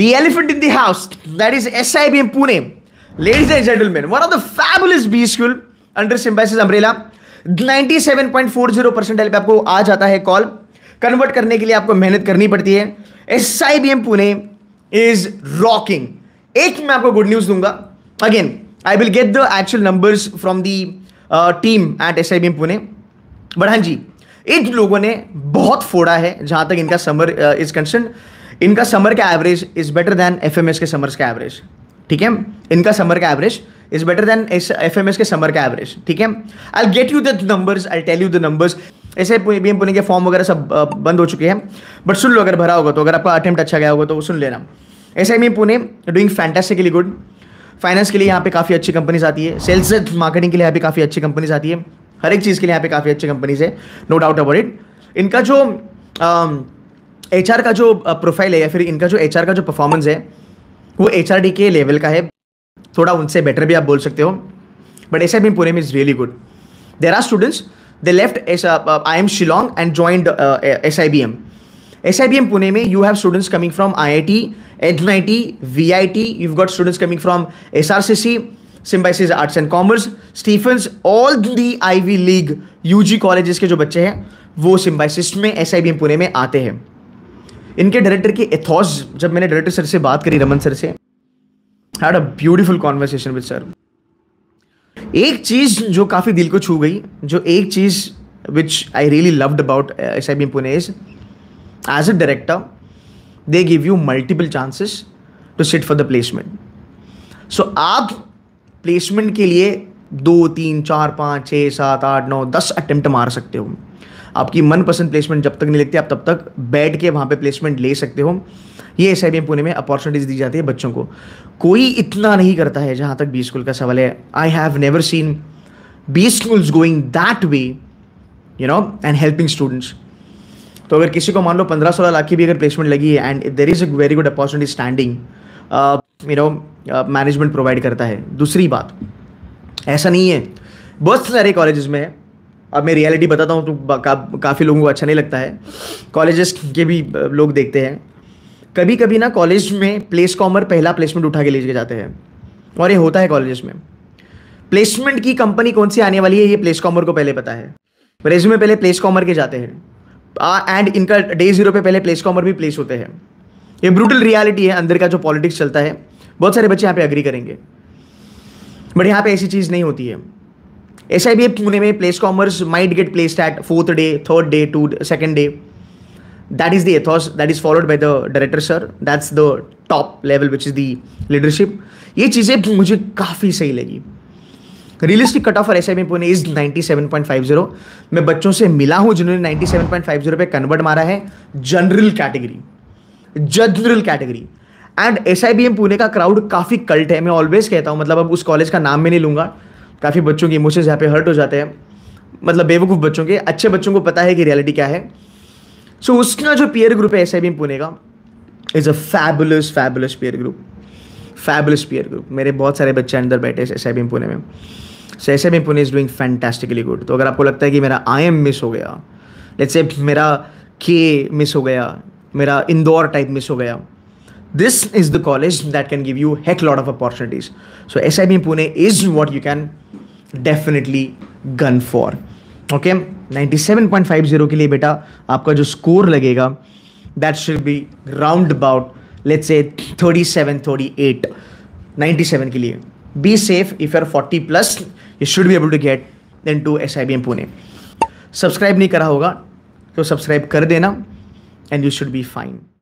the elephant in the house, that is SIBM Pune. Ladies and gentlemen, one of the fabulous B school under Symbiosis Umbrella. 97.40 percent पे आपको आ जाता है call convert करने के लिए आपको मेहनत करनी पड़ती है S I B M Pune is rocking एक मैं आपको गुड न्यूज दूंगा again I will get the actual numbers from the team at S I B M Pune but हाँ जी इन लोगों ने बहुत फोड़ा है जहां तक इनका समर इज कंसर्न इनका समर का average is better than F K summers का एवरेज ठीक है इनका समर का average is better than F K summer का एवरेज ठीक है I get you the numbers I tell you the numbers ऐसे बी एम पुणे के फॉर्म वगैरह सब बंद हो चुके हैं बट सुन लो अगर भरा होगा तो अगर आपका अटेम्प्ट अच्छा गया होगा तो सुन लेना S I Pune doing fantastically good finance के लिए यहाँ पे काफ़ी अच्छी कंपनीज आती है सेल्स मार्केटिंग के लिए यहाँ पे काफ़ी अच्छी कंपनीज आती है हर एक चीज़ के लिए यहाँ पे काफ़ी अच्छी कंपनीज है नो डाउट अबाउट इट इनका जो एच का जो प्रोफाइल है या फिर इनका जो एच का जो परफॉर्मेंस है वो एच के लेवल का है थोड़ा उनसे बेटर भी आप बोल सकते हो but S I B M Pune is really good there are students they left I M Shillong and joined S I B M S I B M Pune में you have students coming from I I T N I T V I T you got students coming from S R C C Symbiosis arts and commerce Stephen's all the Ivy league U G colleges के जो बच्चे हैं वो सिम्बाइसिस में S I B M Pune में आते हैं इनके डायरेक्टर की एथॉस जब मैंने डायरेक्टर सर से बात करी रमन सर से had a beautiful conversation with sir एक चीज जो काफी दिल को छू गई जो एक चीज which I really loved about S I B Pune's as a director they give you multiple chances to sit for the placement so आप प्लेसमेंट के लिए दो तीन चार पाँच छः सात आठ नौ दस अटेम्प्ट मार सकते हो आपकी मनपसंद प्लेसमेंट जब तक नहीं लगती आप तब तक बैठ के वहाँ पे प्लेसमेंट ले सकते हो ये एस आई पुणे में अपॉर्चुनिटीज़ दी जाती है बच्चों को कोई इतना नहीं करता है जहाँ तक बी स्कूल का सवाल है I have never seen B school going that way you know and helping students तो अगर किसी को मान लो पंद्रह सोलह लाख की भी अगर प्लेसमेंट लगी है and there is a very good opportunity standing you know management provide करता है दूसरी बात ऐसा नहीं है बहुत सारे कॉलेज में है अब मैं रियलिटी बताता हूँ तो का, काफ़ी लोगों को अच्छा नहीं लगता है कॉलेजेस के भी लोग देखते हैं कभी कभी ना कॉलेज में प्लेस कॉमर पहला प्लेसमेंट उठा के लेके जाते हैं और ये होता है कॉलेजेस में प्लेसमेंट की कंपनी कौन सी आने वाली है ये प्लेस कॉमर को पहले पता है रेज्यूमे पहले प्लेस कॉमर के जाते हैं एंड इनका डे जीरो पे पहले प्लेस कॉमर भी प्लेस होते हैं ये ब्रूटल रियलिटी है अंदर का जो पॉलिटिक्स चलता है बहुत सारे बच्चे यहाँ पे अग्री करेंगे बट यहाँ पे ऐसी चीज़ नहीं होती है S I B F Pune में place commerce might get placed at fourth day third day to second day that is the ethos that is followed by the director sir that's the top level which is the ये चीज़ें मुझे काफ़ी सही लगी realistic cut off और S I B Pune is seven point five zero मैं बच्चों से मिला हूं जिन्होंने सेवन पॉइंट फाइव जीरो पे कन्वर्ट मारा है general category general category and S I B M Pune का क्राउड काफ़ी कल्ट है मैं ऑलवेज कहता हूं मतलब अब उस कॉलेज का नाम मैं नहीं लूंगा काफ़ी बच्चों के इमोशंस यहाँ पे हर्ट हो जाते हैं मतलब बेवकूफ़ बच्चों के अच्छे बच्चों को पता है कि रियलिटी क्या है सो so, उसका जो पेयर ग्रुप है एस आई पुणे का is a fabulous fabulous peer group fabulous peer group मेरे बहुत सारे बच्चे अंदर बैठे एस आई पुणे में so S I Pune is doing fantastically good तो अगर आपको लगता है कि मेरा आई एम मिस हो गया लेट्स से मेरा के मिस हो गया मेरा इंदौर टाइप मिस हो गया this is the college that can give you heck lot of opportunities. So SIB Pune is what you can definitely gun for. Okay okay? 97.50 के लिए बेटा आपका जो स्कोर लगेगा that should be round about let's say 37 38 97 के लिए be safe if you are 40 plus you should be able to get then to S I B M Pune subscribe नहीं करा होगा तो सब्सक्राइब कर देना and you should be fine